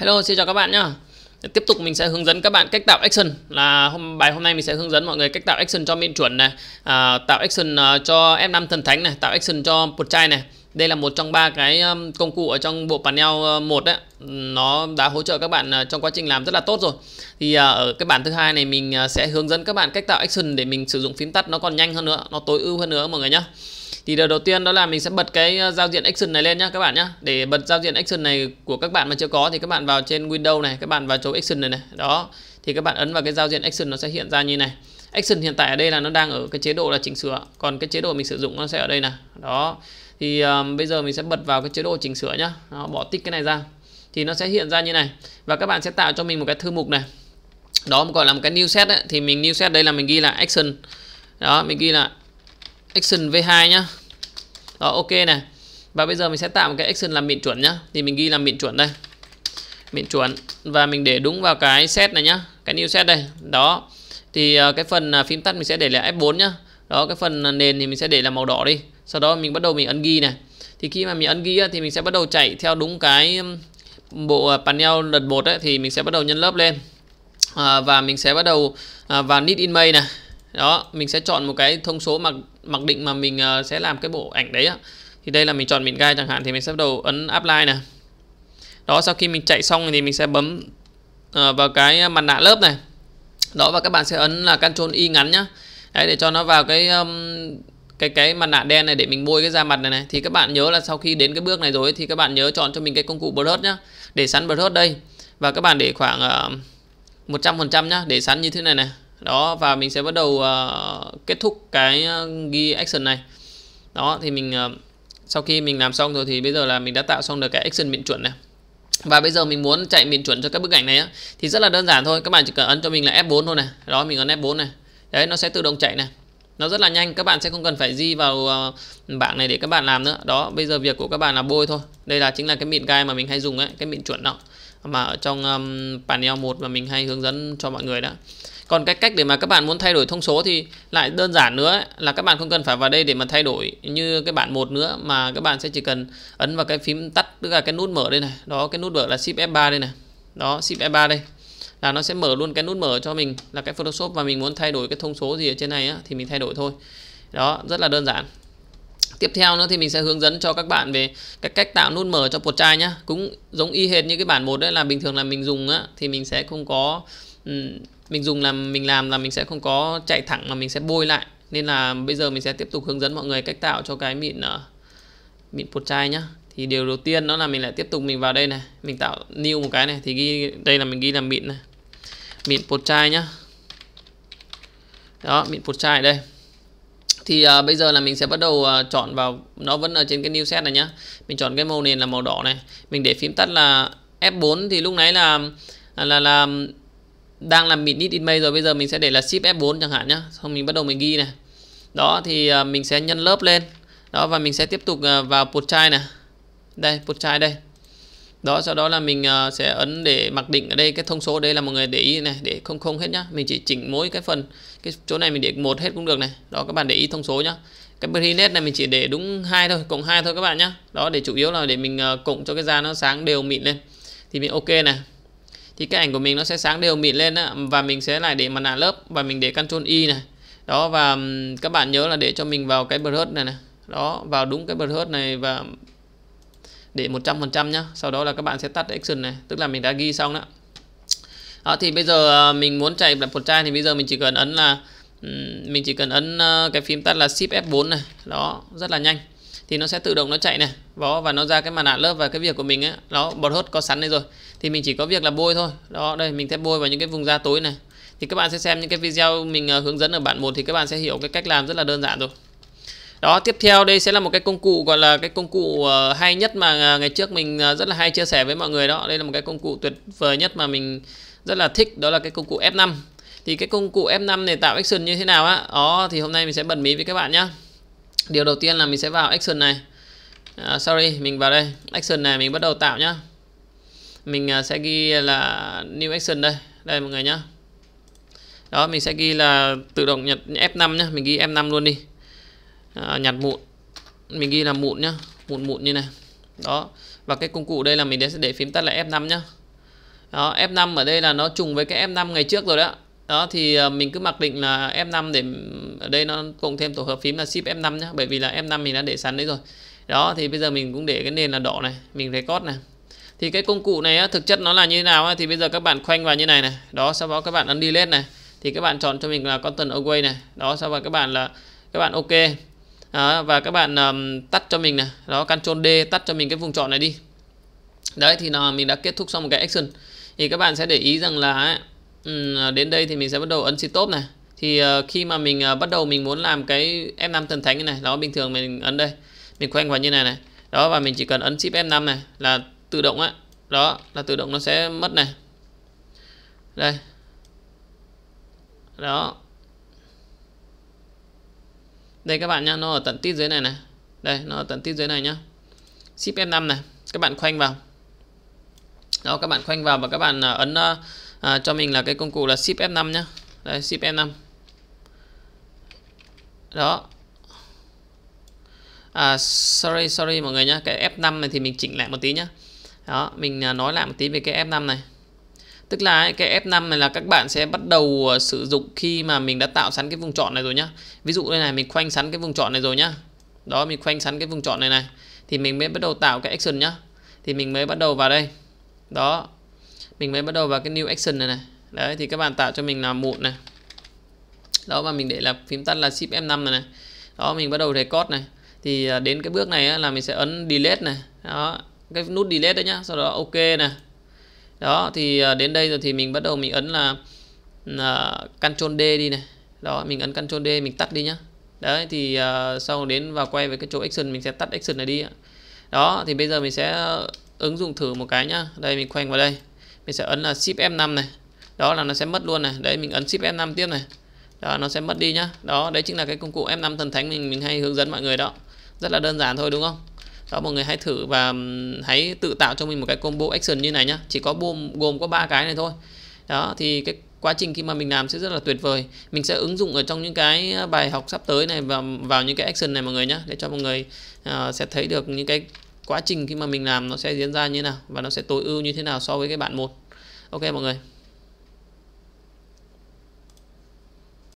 Hello, xin chào các bạn nhá. Tiếp tục mình sẽ hướng dẫn các bạn cách tạo action là hôm bài hôm nay mình sẽ hướng dẫn mọi người cách tạo action cho miễn chuẩn này, à, tạo action à, cho F5 thần thánh này, tạo action cho một chai này. Đây là một trong ba cái um, công cụ ở trong bộ panel ờ, một đấy. Nó đã hỗ trợ các bạn à, trong quá trình làm rất là tốt rồi. Thì à, ở cái bản thứ hai này mình sẽ hướng dẫn các bạn cách tạo action để mình sử dụng phím tắt nó còn nhanh hơn nữa, nó tối ưu hơn nữa mọi người nhá thì điều đầu tiên đó là mình sẽ bật cái ờ, giao diện action này lên nhá các bạn nhá để bật giao diện action này của các bạn mà chưa có thì các bạn vào trên Windows này các bạn vào chỗ action này này đó thì các bạn ấn vào cái giao diện action nó sẽ hiện ra như này action hiện tại ở đây là nó đang ở cái chế độ là chỉnh sửa còn cái chế độ mình sử dụng nó sẽ ở đây này đó thì um, bây giờ mình sẽ bật vào cái chế độ chỉnh sửa nhá đó, bỏ tích cái này ra thì nó sẽ hiện ra như này và các bạn sẽ tạo cho mình một cái thư mục này đó gọi là một cái new set ấy. thì mình new set đây là mình ghi là action đó mình ghi là action v2 nhá đó ok này và bây giờ mình sẽ tạo một cái action làm miệng chuẩn nhá thì mình ghi làm miệng chuẩn đây miệng chuẩn và mình để đúng vào cái set này nhá cái new set đây đó thì ờ, cái phần à, phím tắt mình sẽ để là F4 nhá đó cái phần à, nền thì mình sẽ để là màu đỏ đi sau đó mình bắt đầu mình ấn ghi này thì khi mà mình ấn ghi thì mình sẽ bắt đầu chạy theo đúng cái bộ à, panel lần một ấy thì mình sẽ bắt đầu nhân lớp lên à, và mình sẽ bắt đầu à, vào nit in may này đó mình sẽ chọn một cái thông số mặc mặc định mà mình uh, sẽ làm cái bộ ảnh đấy á. thì đây là mình chọn mịn gai chẳng hạn thì mình sẽ bắt đầu ấn apply này đó sau khi mình chạy xong thì mình sẽ bấm uh, vào cái mặt nạ lớp này đó và các bạn sẽ ấn là Ctrl Y ngắn nhá đấy để cho nó vào cái um, cái cái mặt nạ đen này để mình bôi cái da mặt này này thì các bạn nhớ là sau khi đến cái bước này rồi thì các bạn nhớ chọn cho mình cái công cụ brush nhá để sắn brush đây và các bạn để khoảng ờ, một trăm phần trăm nhá để sắn như thế này này đó và mình sẽ bắt đầu uh, kết thúc cái ờ, ghi action này đó thì mình uh, sau khi mình làm xong rồi thì bây giờ là mình đã tạo xong được cái action miễn chuẩn này và bây giờ mình muốn chạy miễn chuẩn cho các bức ảnh này á, thì rất là đơn giản thôi các bạn chỉ cần ấn cho mình là F4 thôi này đó mình ấn F4 này đấy nó sẽ tự động chạy này nó rất là nhanh các bạn sẽ không cần phải di vào bảng này để các bạn làm nữa đó bây giờ việc của các bạn là bôi thôi đây là chính là cái mịn gai mà mình hay dùng ấy cái mịn chuẩn đó mà ở trong um, panel 1 mà mình hay hướng dẫn cho mọi người đó còn cái cách để mà các bạn muốn thay đổi thông số thì lại đơn giản nữa là các bạn không cần phải vào đây để mà thay đổi như cái bản một nữa mà các bạn sẽ chỉ cần ấn vào cái phím tắt tức là cái nút mở đây này đó cái nút mở là shift F3 đây này đó shift F3 đây là nó sẽ mở luôn cái nút mở cho mình là cái Photoshop và mình muốn thay đổi cái thông số gì ở trên này á, thì mình thay đổi thôi đó rất là đơn giản Tiếp theo nữa thì mình sẽ hướng dẫn cho các bạn về cái cách tạo nút mở cho portrait nhá. Cũng giống y hệt như cái bản một đấy là bình thường là mình dùng á thì mình sẽ không có mình dùng là mình làm là mình sẽ không có chạy thẳng mà mình sẽ bôi lại nên là bây giờ mình sẽ tiếp tục hướng dẫn mọi người cách tạo cho cái mịn ờ, mịn bột chai nhá thì điều đầu tiên đó là mình lại tiếp tục mình vào đây này mình tạo new một cái này thì ghi đây là mình ghi là mịn này mịn bột chai nhá đó mịn bột chai đây thì uh, bây giờ là mình sẽ bắt đầu uh, chọn vào nó vẫn ở trên cái new set này nhá mình chọn cái màu nền là màu đỏ này mình để phím tắt là F4 thì lúc nãy là là là đang làm mịn ít image rồi bây giờ mình sẽ để là ship F4 chẳng hạn nhá xong mình bắt đầu mình ghi này đó thì à, mình sẽ nhân lớp lên đó và mình sẽ tiếp tục à, vào portrait này đây portrait đây đó sau đó là mình à, sẽ ấn để mặc định ở đây cái thông số đây là mọi người để ý này để không không hết nhá mình chỉ chỉnh mỗi cái phần cái chỗ này mình để một hết cũng được này đó các bạn để ý thông số nhá cái prenet này mình chỉ để đúng hai thôi cộng hai thôi các bạn nhá đó để chủ yếu là để mình cộng cho cái da nó sáng đều mịn lên thì mình ok này thì cái ảnh của mình nó sẽ sáng đều mịn lên á, và mình sẽ lại để mặt nạ lớp và mình để Ctrl Y này đó và các bạn nhớ là để cho mình vào cái brush này này đó vào đúng cái brush này và để 100% nhá sau đó là các bạn sẽ tắt action này tức là mình đã ghi xong đó đó thì bây giờ ờ, mình muốn chạy một trai thì bây giờ mình chỉ cần ấn là mình chỉ cần ấn cái phím tắt là shift F4 này đó rất là nhanh thì nó sẽ tự động nó chạy này đó và nó ra cái màn ảnh lớp và cái việc của mình á nó bột hốt có sẵn đây rồi thì mình chỉ có việc là bôi thôi đó đây mình sẽ bôi vào những cái vùng da tối này thì các bạn sẽ xem những cái video mình ờ, hướng dẫn ở bản 1 thì các bạn sẽ hiểu cái cách làm rất là đơn giản rồi đó tiếp theo đây sẽ là một cái công cụ gọi là cái công cụ ờ, hay nhất mà ờ, ngày trước mình rất là hay chia sẻ với mọi người đó đây là một cái công cụ tuyệt vời nhất mà mình rất là thích đó là cái công cụ F5 thì cái công cụ F5 này tạo action như thế nào á đó thì hôm nay mình sẽ bật mí với các bạn nhé điều đầu tiên là mình sẽ vào action này à, sorry mình vào đây action này mình bắt đầu tạo nhá mình à, sẽ ghi là new action đây đây mọi người nhá đó mình sẽ ghi là tự động nhặt F5 nhá mình ghi F5 luôn đi à, nhặt mụn mình ghi là mụn nhá mụn mụn như này đó và cái công cụ đây là mình sẽ để phím tắt là F5 nhá đó F5 ở đây là nó trùng với cái F5 ngày trước rồi đó đó thì ờ, mình cứ mặc định là F5 để ở đây nó cộng thêm tổ hợp phím là shift F5 nhé bởi vì là F5 mình đã để sẵn đấy rồi đó thì bây giờ mình cũng để cái nền là đỏ này mình record này thì cái công cụ này á, thực chất nó là như thế nào á, thì bây giờ các bạn khoanh vào như này này đó sau đó các bạn ấn delete này thì các bạn chọn cho mình là content away này đó sau đó các bạn là các bạn ok đó, và các bạn um, tắt cho mình này đó control d tắt cho mình cái vùng chọn này đi đấy thì là mình đã kết thúc xong một cái action thì các bạn sẽ để ý rằng là À, đến đây thì mình sẽ bắt đầu ấn stop này thì à, khi mà mình à, bắt đầu mình muốn làm cái F5 thần thánh này đó bình thường mình ấn đây mình khoanh vào như này này đó và mình chỉ cần ấn Shift F5 này là tự động á đó là tự động nó sẽ mất này đây đó đây các bạn nhá nó ở tận tít dưới này này đây nó ở tận tít dưới này nhá Shift F5 này các bạn khoanh vào đó các bạn khoanh vào và các bạn ấn uh, à, cho mình là cái công cụ là ship F5 nhá đây ship F5 đó à, sorry sorry mọi người nhá cái F5 này thì mình chỉnh lại một tí nhá đó mình à, nói lại một tí về cái F5 này tức là cái F5 này là các bạn sẽ bắt đầu à, sử dụng khi mà mình đã tạo sẵn cái vùng chọn này rồi nhá ví dụ đây này mình khoanh sẵn cái vùng chọn này rồi nhá đó mình khoanh sẵn cái vùng chọn này này thì mình mới bắt đầu tạo cái action nhá thì mình mới bắt đầu vào đây đó mình mới bắt đầu vào cái new action này này đấy thì các bạn tạo cho mình là một này đó và mình để là phím tắt là shift F5 này này đó mình bắt đầu thấy code này thì à, đến cái bước này á, là mình sẽ ấn delete này đó cái nút delete đấy nhá sau đó ok này đó thì à, đến đây rồi thì mình bắt đầu mình ấn là, là Ctrl D đi này đó mình ấn Ctrl D mình tắt đi nhá đấy thì uh, sau đến vào quay về cái chỗ action mình sẽ tắt action này đi đó thì bây giờ mình sẽ ứng dụng thử một cái nhá đây mình khoanh vào đây mình sẽ ấn là shift F5 này đó là nó sẽ mất luôn này đấy mình ấn shift F5 tiếp này đó nó sẽ mất đi nhá đó đấy chính là cái công cụ F5 thần thánh mình mình hay hướng dẫn mọi người đó rất là đơn giản thôi đúng không đó mọi người hãy thử và hãy tự tạo cho mình một cái combo action như này nhá chỉ có gồm gồm có ba cái này thôi đó thì cái quá trình khi mà mình làm sẽ rất là tuyệt vời mình sẽ ứng dụng ở trong những cái ờ, bài học sắp tới này và vào những cái action này mọi người nhá để cho mọi người uh, sẽ thấy được những cái quá trình khi mà mình làm nó sẽ diễn ra như thế nào và nó sẽ tối ưu như thế nào so với cái bạn một ok mọi người